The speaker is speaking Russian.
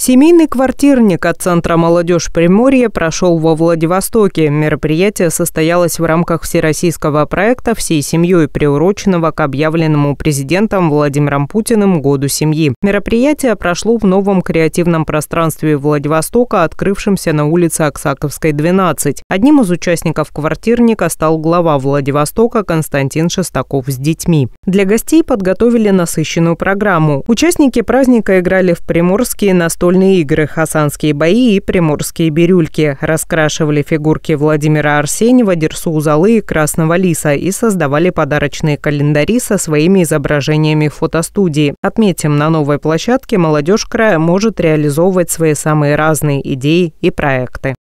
Семейный квартирник от Центра «Молодежь Приморья» прошел во Владивостоке. Мероприятие состоялось в рамках всероссийского проекта «Всей семьей», приуроченного к объявленному президентом Владимиром Путиным Году семьи. Мероприятие прошло в новом креативном пространстве Владивостока, открывшемся на улице Аксаковской, 12. Одним из участников квартирника стал глава Владивостока Константин Шестаков с детьми. Для гостей подготовили насыщенную программу. Участники праздника играли в приморские настольные настольные игры «Хасанские бои» и «Приморские бирюльки», раскрашивали фигурки Владимира Арсеньева, Дерсу Золы и Красного Лиса и создавали подарочные календари со своими изображениями в фотостудии. Отметим, на новой площадке молодежь края может реализовывать свои самые разные идеи и проекты.